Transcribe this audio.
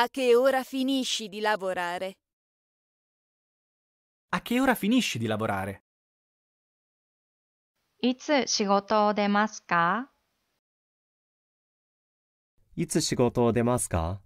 A che ora finisci di lavorare? A che ora finisci di lavorare? いつ仕事を出ますかいつ仕事を出ますか